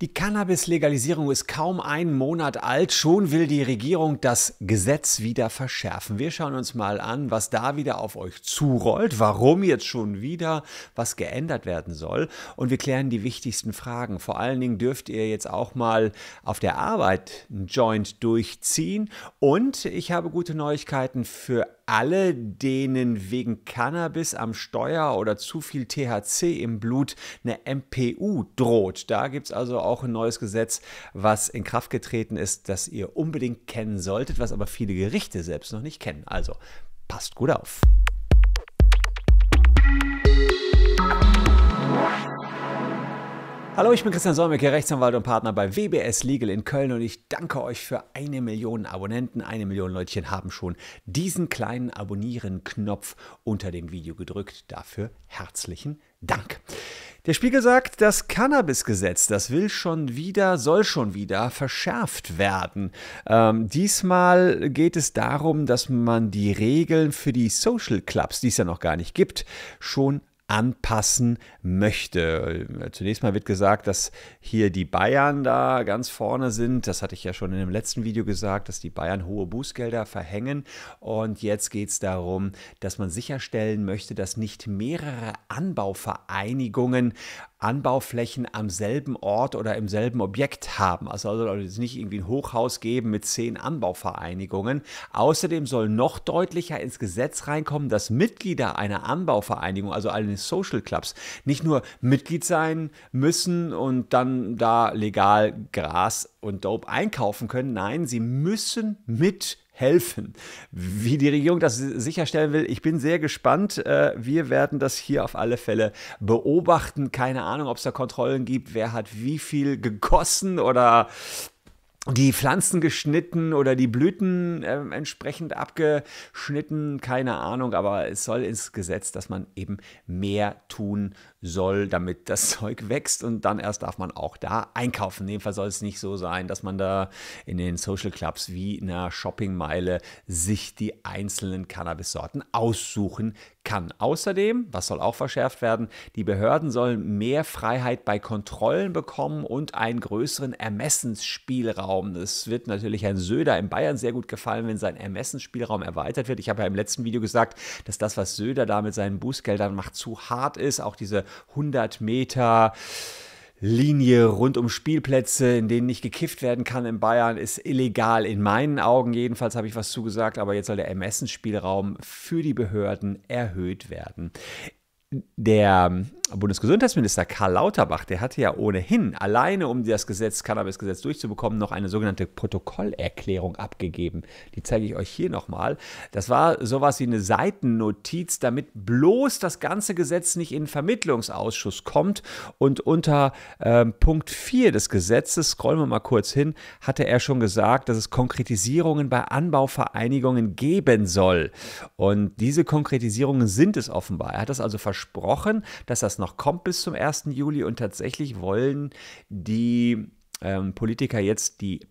Die Cannabis-Legalisierung ist kaum einen Monat alt. Schon will die Regierung das Gesetz wieder verschärfen. Wir schauen uns mal an, was da wieder auf euch zurollt, warum jetzt schon wieder was geändert werden soll. Und wir klären die wichtigsten Fragen. Vor allen Dingen dürft ihr jetzt auch mal auf der Arbeit einen Joint durchziehen. Und ich habe gute Neuigkeiten für alle alle, denen wegen Cannabis am Steuer oder zu viel THC im Blut eine MPU droht. Da gibt es also auch ein neues Gesetz, was in Kraft getreten ist, das ihr unbedingt kennen solltet, was aber viele Gerichte selbst noch nicht kennen. Also passt gut auf. Hallo, ich bin Christian Solmecke, Rechtsanwalt und Partner bei WBS Legal in Köln und ich danke euch für eine Million Abonnenten. Eine Million Leutchen haben schon diesen kleinen Abonnieren-Knopf unter dem Video gedrückt. Dafür herzlichen Dank. Der Spiegel sagt, das Cannabisgesetz, das will schon wieder, soll schon wieder verschärft werden. Ähm, diesmal geht es darum, dass man die Regeln für die Social Clubs, die es ja noch gar nicht gibt, schon anpassen möchte. Zunächst mal wird gesagt, dass hier die Bayern da ganz vorne sind. Das hatte ich ja schon in dem letzten Video gesagt, dass die Bayern hohe Bußgelder verhängen. Und jetzt geht es darum, dass man sicherstellen möchte, dass nicht mehrere Anbauvereinigungen Anbauflächen am selben Ort oder im selben Objekt haben. Also soll es nicht irgendwie ein Hochhaus geben mit zehn Anbauvereinigungen. Außerdem soll noch deutlicher ins Gesetz reinkommen, dass Mitglieder einer Anbauvereinigung, also eines Social Clubs, nicht nur Mitglied sein müssen und dann da legal Gras und Dope einkaufen können. Nein, sie müssen mit helfen. Wie die Regierung das sicherstellen will, ich bin sehr gespannt. Äh, wir werden das hier auf alle Fälle beobachten. Keine Ahnung, ob es da Kontrollen gibt, wer hat wie viel gegossen oder die Pflanzen geschnitten oder die Blüten äh, entsprechend abgeschnitten, keine Ahnung, aber es soll ins Gesetz, dass man eben mehr tun soll, damit das Zeug wächst und dann erst darf man auch da einkaufen. In dem Fall soll es nicht so sein, dass man da in den Social Clubs wie in einer Shoppingmeile sich die einzelnen Cannabis-Sorten aussuchen kann. Außerdem, was soll auch verschärft werden, die Behörden sollen mehr Freiheit bei Kontrollen bekommen und einen größeren Ermessensspielraum Spielraum. Es wird natürlich Herrn Söder in Bayern sehr gut gefallen, wenn sein Ermessensspielraum erweitert wird. Ich habe ja im letzten Video gesagt, dass das, was Söder da mit seinen Bußgeldern macht, zu hart ist. Auch diese 100 Meter. Linie rund um Spielplätze, in denen nicht gekifft werden kann in Bayern, ist illegal. In meinen Augen jedenfalls habe ich was zugesagt, aber jetzt soll der Ermessensspielraum für die Behörden erhöht werden. Der Bundesgesundheitsminister Karl Lauterbach, der hatte ja ohnehin alleine, um das Gesetz, Cannabis-Gesetz durchzubekommen, noch eine sogenannte Protokollerklärung abgegeben. Die zeige ich euch hier nochmal. Das war sowas wie eine Seitennotiz, damit bloß das ganze Gesetz nicht in den Vermittlungsausschuss kommt. Und unter äh, Punkt 4 des Gesetzes, scrollen wir mal kurz hin, hatte er schon gesagt, dass es Konkretisierungen bei Anbauvereinigungen geben soll. Und diese Konkretisierungen sind es offenbar. Er hat das also versprochen, dass das noch noch kommt bis zum 1. Juli und tatsächlich wollen die ähm, Politiker jetzt die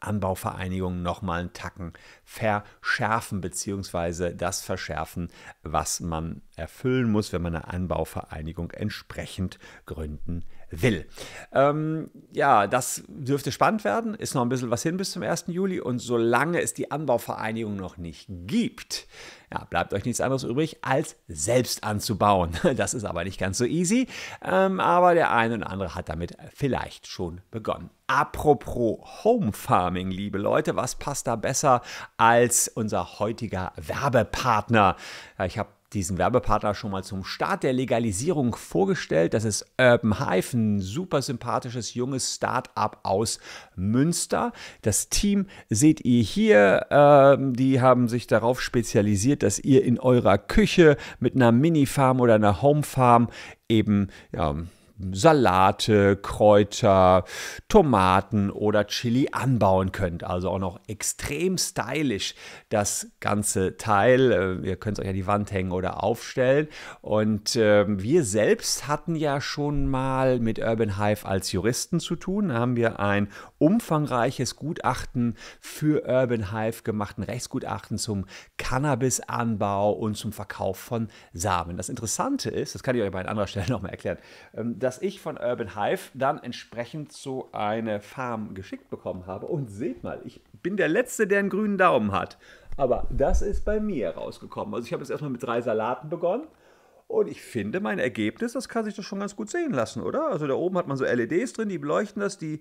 Anbauvereinigungen nochmal einen Tacken verschärfen, beziehungsweise das verschärfen, was man erfüllen muss, wenn man eine Anbauvereinigung entsprechend gründen will. Ähm, ja, das dürfte spannend werden. Ist noch ein bisschen was hin bis zum 1. Juli. Und solange es die Anbauvereinigung noch nicht gibt, ja, bleibt euch nichts anderes übrig, als selbst anzubauen. Das ist aber nicht ganz so easy. Ähm, aber der eine oder andere hat damit vielleicht schon begonnen. Apropos Home Farming, liebe Leute, was passt da besser als unser heutiger Werbepartner? Ja, ich habe diesen Werbepartner schon mal zum Start der Legalisierung vorgestellt. Das ist Urban Hive, ein super sympathisches junges Start-up aus Münster. Das Team seht ihr hier. Ähm, die haben sich darauf spezialisiert, dass ihr in eurer Küche mit einer Mini-Farm oder einer Home-Farm eben ja, Salate, Kräuter, Tomaten oder Chili anbauen könnt. Also auch noch extrem stylisch das ganze Teil. Äh, ihr könnt es euch an die Wand hängen oder aufstellen. Und ähm, wir selbst hatten ja schon mal mit Urban Hive als Juristen zu tun. Da haben wir ein umfangreiches Gutachten für Urban Hive gemacht, ein Rechtsgutachten zum Cannabisanbau und zum Verkauf von Samen. Das Interessante ist, das kann ich euch bei anderer Stelle nochmal erklären, ähm, dass ich von Urban Hive dann entsprechend so eine Farm geschickt bekommen habe. Und seht mal, ich bin der Letzte, der einen grünen Daumen hat. Aber das ist bei mir rausgekommen. Also ich habe jetzt erstmal mit drei Salaten begonnen. Und ich finde, mein Ergebnis, das kann sich doch schon ganz gut sehen lassen, oder? Also da oben hat man so LEDs drin, die beleuchten das, die,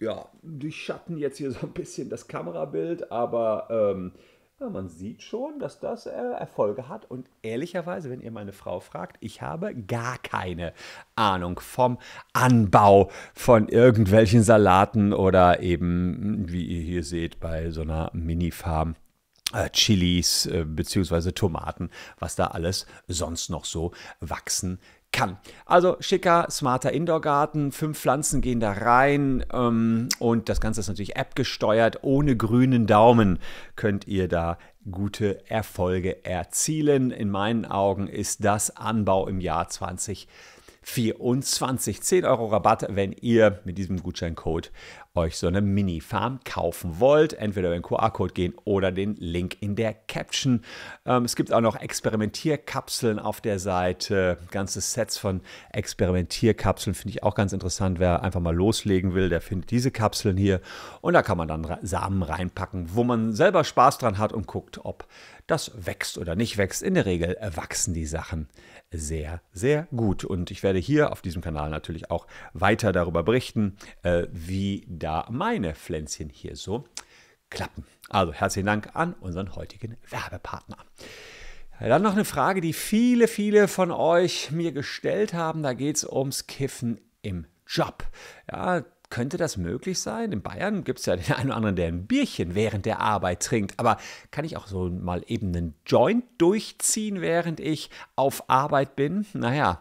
ja, die schatten jetzt hier so ein bisschen das Kamerabild, aber ähm, ja, man sieht schon, dass das äh, Erfolge hat. Und ehrlicherweise, wenn ihr meine Frau fragt, ich habe gar keine Ahnung vom Anbau von irgendwelchen Salaten oder eben, wie ihr hier seht, bei so einer Mini-Farm. Äh, Chilis äh, bzw. Tomaten, was da alles sonst noch so wachsen kann. Also schicker, smarter Indoor-Garten, fünf Pflanzen gehen da rein ähm, und das Ganze ist natürlich appgesteuert. Ohne grünen Daumen könnt ihr da gute Erfolge erzielen. In meinen Augen ist das Anbau im Jahr 2024. 10 Euro Rabatt, wenn ihr mit diesem Gutscheincode euch so eine Mini-Farm kaufen wollt. Entweder über den QR-Code gehen oder den Link in der Caption. Ähm, es gibt auch noch Experimentierkapseln auf der Seite. Ganze Sets von Experimentierkapseln finde ich auch ganz interessant. Wer einfach mal loslegen will, der findet diese Kapseln hier. Und da kann man dann Samen reinpacken, wo man selber Spaß dran hat und guckt, ob das wächst oder nicht wächst. In der Regel wachsen die Sachen sehr, sehr gut. Und ich werde hier auf diesem Kanal natürlich auch weiter darüber berichten, äh, wie das da meine Pflänzchen hier so klappen. Also herzlichen Dank an unseren heutigen Werbepartner. Dann noch eine Frage, die viele, viele von euch mir gestellt haben. Da geht es ums Kiffen im Job. Ja, könnte das möglich sein? In Bayern gibt es ja den einen oder anderen, der ein Bierchen während der Arbeit trinkt. Aber kann ich auch so mal eben einen Joint durchziehen, während ich auf Arbeit bin? Naja,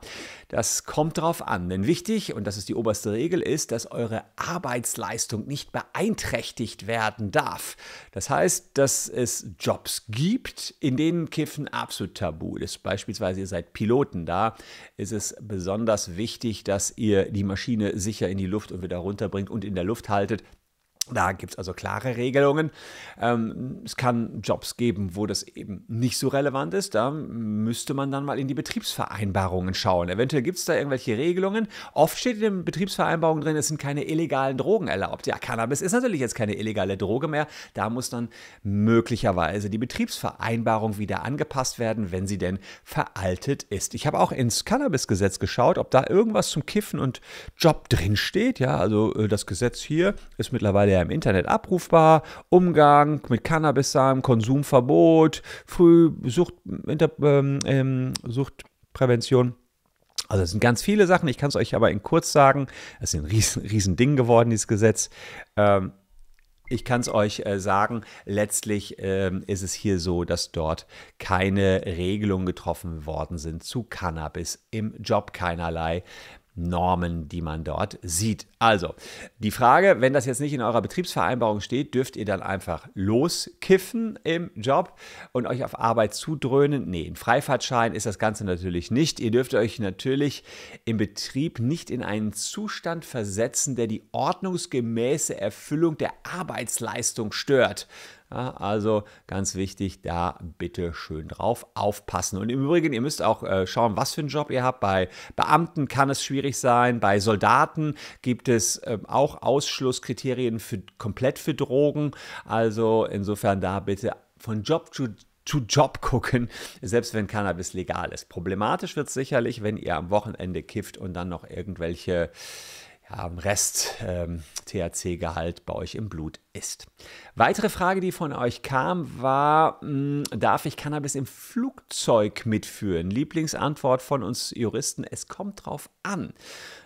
das kommt drauf an, denn wichtig, und das ist die oberste Regel, ist, dass eure Arbeitsleistung nicht beeinträchtigt werden darf. Das heißt, dass es Jobs gibt, in denen Kiffen absolut tabu ist. Beispielsweise ihr seid Piloten, da ist es besonders wichtig, dass ihr die Maschine sicher in die Luft und wieder runterbringt und in der Luft haltet. Da gibt es also klare Regelungen. Ähm, es kann Jobs geben, wo das eben nicht so relevant ist. Da müsste man dann mal in die Betriebsvereinbarungen schauen. Eventuell gibt es da irgendwelche Regelungen. Oft steht in den Betriebsvereinbarungen drin, es sind keine illegalen Drogen erlaubt. Ja, Cannabis ist natürlich jetzt keine illegale Droge mehr. Da muss dann möglicherweise die Betriebsvereinbarung wieder angepasst werden, wenn sie denn veraltet ist. Ich habe auch ins Cannabis-Gesetz geschaut, ob da irgendwas zum Kiffen und Job drinsteht. Ja, also äh, das Gesetz hier ist mittlerweile ja im Internet abrufbar. Umgang mit cannabis Cannabissamen, Konsumverbot, Früh Sucht, ähm, ähm, Suchtprävention. Also es sind ganz viele Sachen, ich kann es euch aber in kurz sagen. Es ist ein riesen, riesen Ding geworden, dieses Gesetz. Ähm, ich kann es euch äh, sagen, letztlich ähm, ist es hier so, dass dort keine Regelungen getroffen worden sind zu Cannabis, im Job keinerlei. Normen, die man dort sieht. Also, die Frage, wenn das jetzt nicht in eurer Betriebsvereinbarung steht, dürft ihr dann einfach loskiffen im Job und euch auf Arbeit zudröhnen? Nee, ein Freifahrtschein ist das Ganze natürlich nicht. Ihr dürft euch natürlich im Betrieb nicht in einen Zustand versetzen, der die ordnungsgemäße Erfüllung der Arbeitsleistung stört. Ja, also ganz wichtig, da bitte schön drauf aufpassen. Und im Übrigen, ihr müsst auch äh, schauen, was für einen Job ihr habt. Bei Beamten kann es schwierig sein, bei Soldaten gibt es äh, auch Ausschlusskriterien für, komplett für Drogen. Also insofern da bitte von Job zu to Job gucken, selbst wenn Cannabis legal ist. Problematisch wird es sicherlich, wenn ihr am Wochenende kifft und dann noch irgendwelche Rest ähm, THC-Gehalt bei euch im Blut ist. Weitere Frage, die von euch kam, war, mh, mm, darf ich Cannabis im Flugzeug mitführen? Lieblingsantwort von uns Juristen, es kommt drauf an.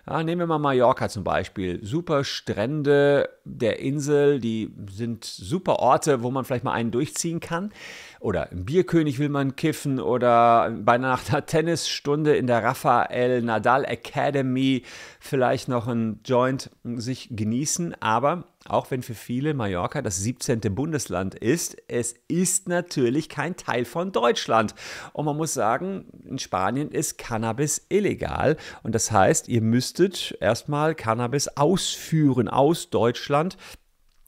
Ja, nehmen wir mal Mallorca zum Beispiel. Super Strände der Insel, die sind super Orte, wo man vielleicht mal einen durchziehen kann. Oder im Bierkönig will man kiffen oder bei einer Tennisstunde in der Rafael Nadal Academy vielleicht noch ein Joint sich genießen. Aber auch wenn für viele Mallorca das 17. Bundesland ist, es ist natürlich kein Teil von Deutschland. Und man muss sagen, in Spanien ist Cannabis illegal. Und das heißt, ihr müsstet erstmal Cannabis ausführen aus Deutschland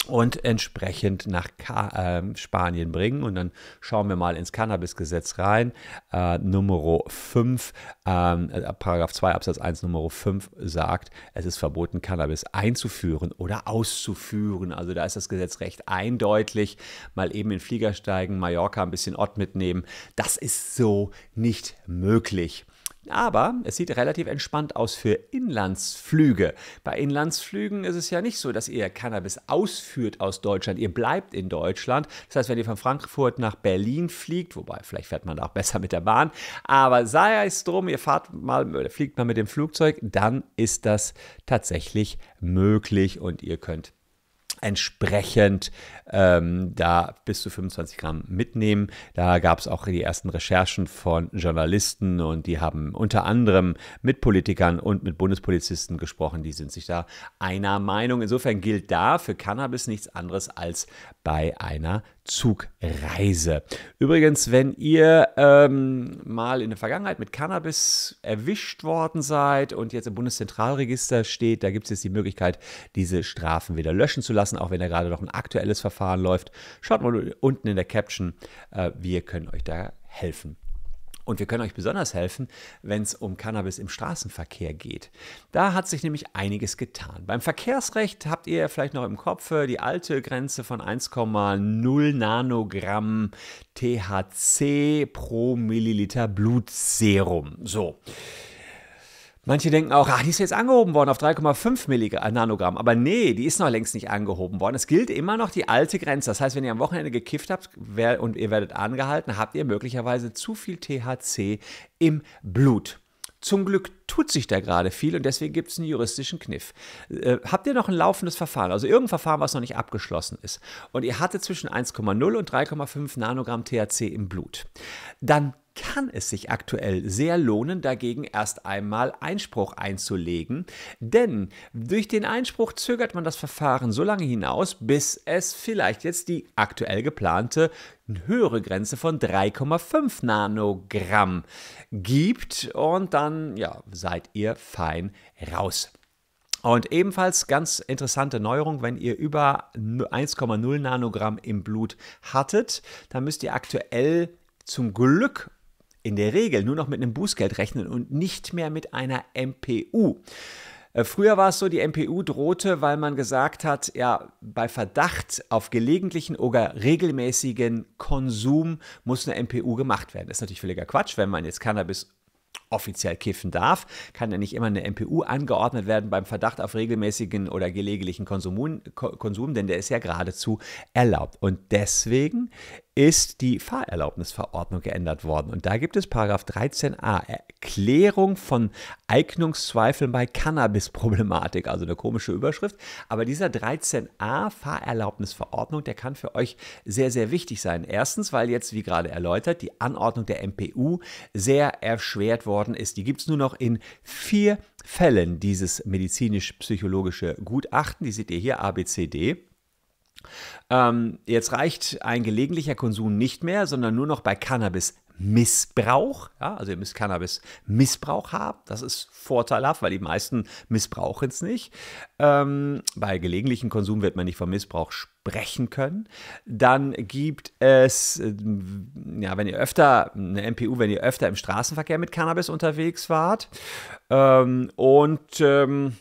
und entsprechend nach Ka äh, Spanien bringen. Und dann schauen wir mal ins Cannabis-Gesetz rein. Äh, Nummer 5, ähm, äh, Paragraph 2 Absatz 1 Nummer 5 sagt, es ist verboten, Cannabis einzuführen oder auszuführen. Also da ist das Gesetz recht eindeutig. Mal eben in Flieger steigen, Mallorca ein bisschen Ott mitnehmen. Das ist so nicht möglich. Aber es sieht relativ entspannt aus für Inlandsflüge. Bei Inlandsflügen ist es ja nicht so, dass ihr Cannabis ausführt aus Deutschland. Ihr bleibt in Deutschland. Das heißt, wenn ihr von Frankfurt nach Berlin fliegt, wobei vielleicht fährt man auch besser mit der Bahn, aber sei es drum, ihr fahrt mal fliegt mal mit dem Flugzeug, dann ist das tatsächlich möglich und ihr könnt Entsprechend, ähm, da bis zu 25 Gramm mitnehmen. Da gab es auch die ersten Recherchen von Journalisten und die haben unter anderem mit Politikern und mit Bundespolizisten gesprochen. Die sind sich da einer Meinung. Insofern gilt da für Cannabis nichts anderes als bei einer Zugreise. Übrigens, wenn ihr ähm, mal in der Vergangenheit mit Cannabis erwischt worden seid und jetzt im Bundeszentralregister steht, da gibt es jetzt die Möglichkeit, diese Strafen wieder löschen zu lassen, auch wenn da gerade noch ein aktuelles Verfahren läuft. Schaut mal unten in der Caption, äh, wir können euch da helfen. Und wir können euch besonders helfen, wenn es um Cannabis im Straßenverkehr geht. Da hat sich nämlich einiges getan. Beim Verkehrsrecht habt ihr vielleicht noch im Kopf die alte Grenze von 1,0 Nanogramm THC pro Milliliter Blutserum. So. Manche denken auch, ach, die ist jetzt angehoben worden auf 3,5 äh, Nanogramm. Aber nee, die ist noch längst nicht angehoben worden. Es gilt immer noch die alte Grenze. Das heißt, wenn ihr am Wochenende gekifft habt und ihr werdet angehalten, habt ihr möglicherweise zu viel THC im Blut. Zum Glück tut sich da gerade viel und deswegen gibt es einen juristischen Kniff. Äh, habt ihr noch ein laufendes Verfahren, also irgendein Verfahren, was noch nicht abgeschlossen ist, und ihr hattet zwischen 1,0 und 3,5 Nanogramm THC im Blut, dann kann es sich aktuell sehr lohnen, dagegen erst einmal Einspruch einzulegen, denn durch den Einspruch zögert man das Verfahren so lange hinaus, bis es vielleicht jetzt die aktuell geplante höhere Grenze von 3,5 Nanogramm gibt und dann ja, seid ihr fein raus. Und ebenfalls ganz interessante Neuerung, wenn ihr über 1,0 Nanogramm im Blut hattet, dann müsst ihr aktuell zum Glück in der Regel nur noch mit einem Bußgeld rechnen und nicht mehr mit einer MPU. Äh, früher war es so, die MPU drohte, weil man gesagt hat, ja, bei Verdacht auf gelegentlichen oder regelmäßigen Konsum muss eine MPU gemacht werden. Das ist natürlich völliger Quatsch, wenn man jetzt Cannabis offiziell kiffen darf, kann ja nicht immer eine MPU angeordnet werden beim Verdacht auf regelmäßigen oder gelegentlichen Konsum, Konsum denn der ist ja geradezu erlaubt. Und deswegen ist die Fahrerlaubnisverordnung geändert worden. Und da gibt es Paragraph 13a, Erklärung von Eignungszweifeln bei Cannabis-Problematik, also eine komische Überschrift. Aber dieser 13a Fahrerlaubnisverordnung, der kann für euch sehr, sehr wichtig sein. Erstens, weil jetzt, wie gerade erläutert, die Anordnung der MPU sehr erschwert worden geworden ist. Die gibt es nur noch in vier Fällen, dieses medizinisch-psychologische Gutachten. Die seht ihr hier, ABCD. Ähm, jetzt reicht ein gelegentlicher Konsum nicht mehr, sondern nur noch bei Cannabis Missbrauch, ja, also ihr müsst Cannabis Missbrauch haben, das ist vorteilhaft, weil die meisten missbrauchen es nicht. Ähm, bei gelegentlichem Konsum wird man nicht vom Missbrauch sprechen können. Dann gibt es, äh, ja, wenn ihr öfter, eine MPU, wenn ihr öfter im Straßenverkehr mit Cannabis unterwegs wart. Ähm, und ähm,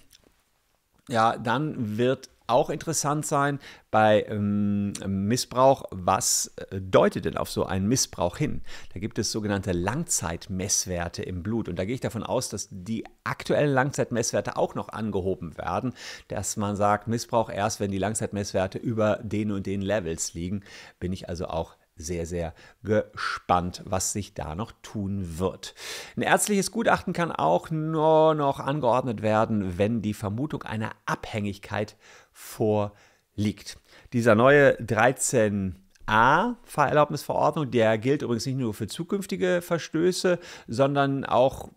ja, dann wird auch interessant sein bei ähm, ähm Missbrauch. Was äh, deutet denn auf so einen Missbrauch hin? Da gibt es sogenannte Langzeitmesswerte im Blut. Und da gehe ich davon aus, dass die aktuellen Langzeitmesswerte auch noch angehoben werden, dass man sagt, Missbrauch erst, wenn die Langzeitmesswerte über den und den Levels liegen, bin ich also auch sehr, sehr gespannt, was sich da noch tun wird. Ein ärztliches Gutachten kann auch nur noch angeordnet werden, wenn die Vermutung einer Abhängigkeit vorliegt. Dieser neue 13 a Fahrerlaubnisverordnung, der gilt übrigens nicht nur für zukünftige Verstöße, sondern auch,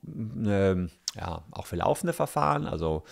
äh, ja, auch für laufende Verfahren, also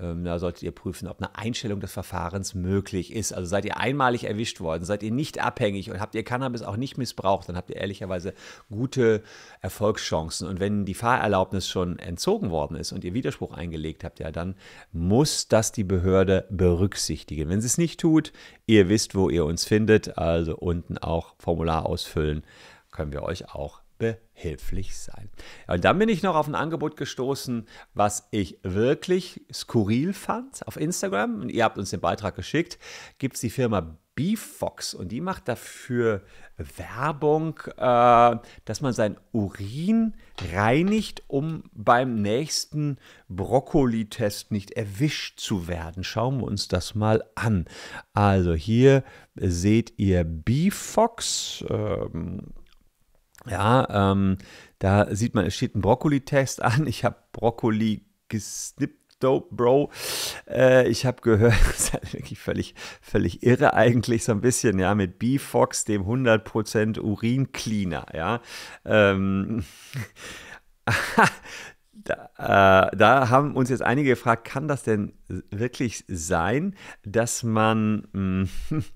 ähm, da solltet ihr prüfen, ob eine Einstellung des Verfahrens möglich ist. Also seid ihr einmalig erwischt worden, seid ihr nicht abhängig und habt ihr Cannabis auch nicht missbraucht, dann habt ihr ehrlicherweise gute Erfolgschancen. Und wenn die Fahrerlaubnis schon entzogen worden ist und ihr Widerspruch eingelegt habt, ja, dann muss das die Behörde berücksichtigen. Wenn sie es nicht tut, ihr wisst, wo ihr uns findet, also unten auch Formular ausfüllen, können wir euch auch behilflich sein. Und dann bin ich noch auf ein Angebot gestoßen, was ich wirklich skurril fand auf Instagram. Und ihr habt uns den Beitrag geschickt. Gibt es die Firma Beefox und die macht dafür Werbung, äh, dass man sein Urin reinigt, um beim nächsten Brokkoli-Test nicht erwischt zu werden. Schauen wir uns das mal an. Also hier seht ihr Beefox. Ähm, ja, ähm, da sieht man, es steht ein Brokkoli-Test an. Ich habe Brokkoli gesnippt dope, Bro. Äh, ich habe gehört, das ist halt wirklich völlig, völlig irre eigentlich so ein bisschen, ja, mit B-Fox, dem 100% Urin-Cleaner, ja. Ähm, da, äh, da, haben uns jetzt einige gefragt, kann das denn wirklich sein, dass man... Mh, mm,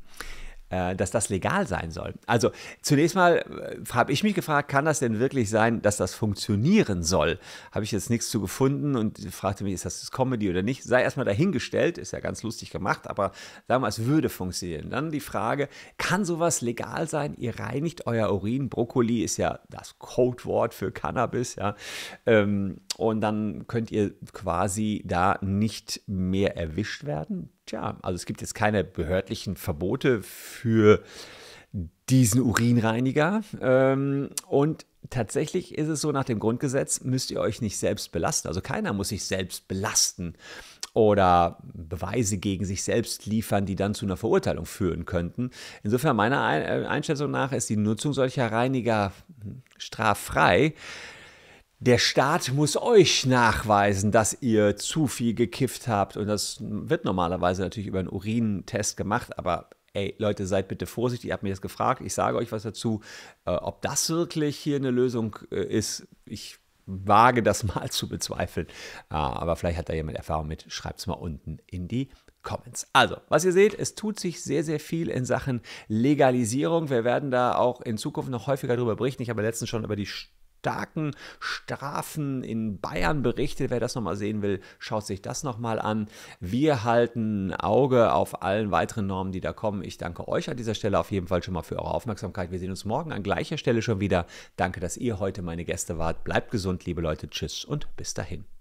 Äh, dass das legal sein soll. Also zunächst mal äh, habe ich mich gefragt, kann das denn wirklich sein, dass das funktionieren soll? Habe ich jetzt nichts zu gefunden und fragte mich, ist das Comedy oder nicht? Sei erstmal dahingestellt, ist ja ganz lustig gemacht, aber sagen wir es würde funktionieren. Dann die Frage, kann sowas legal sein? Ihr reinigt euer Urin, Brokkoli ist ja das Codewort für Cannabis, ja. Ähm, und dann könnt ihr quasi da nicht mehr erwischt werden tja, also es gibt jetzt keine behördlichen Verbote für diesen Urinreiniger. Ähm, und tatsächlich ist es so, nach dem Grundgesetz müsst ihr euch nicht selbst belasten. Also keiner muss sich selbst belasten oder Beweise gegen sich selbst liefern, die dann zu einer Verurteilung führen könnten. Insofern meiner äh, Einschätzung nach ist die Nutzung solcher Reiniger hm, straffrei der Staat muss euch nachweisen, dass ihr zu viel gekifft habt. Und das wird normalerweise natürlich über einen urin gemacht, aber ey, Leute, seid bitte vorsichtig, ihr habt mir das gefragt, ich sage euch was dazu. Äh, ob das wirklich hier eine Lösung äh, ist, ich wage das mal zu bezweifeln. Äh, aber vielleicht hat da jemand Erfahrung mit, schreibt es mal unten in die Comments. Also, was ihr seht, es tut sich sehr, sehr viel in Sachen Legalisierung. Wir werden da auch in Zukunft noch häufiger darüber berichten. Ich habe letztens schon über die starken Strafen in Bayern berichtet. Wer das nochmal sehen will, schaut sich das nochmal an. Wir halten Auge auf allen weiteren Normen, die da kommen. Ich danke euch an dieser Stelle auf jeden Fall schon mal für eure Aufmerksamkeit. Wir sehen uns morgen an gleicher Stelle schon wieder. Danke, dass ihr heute meine Gäste wart. Bleibt gesund, liebe Leute. Tschüss und bis dahin.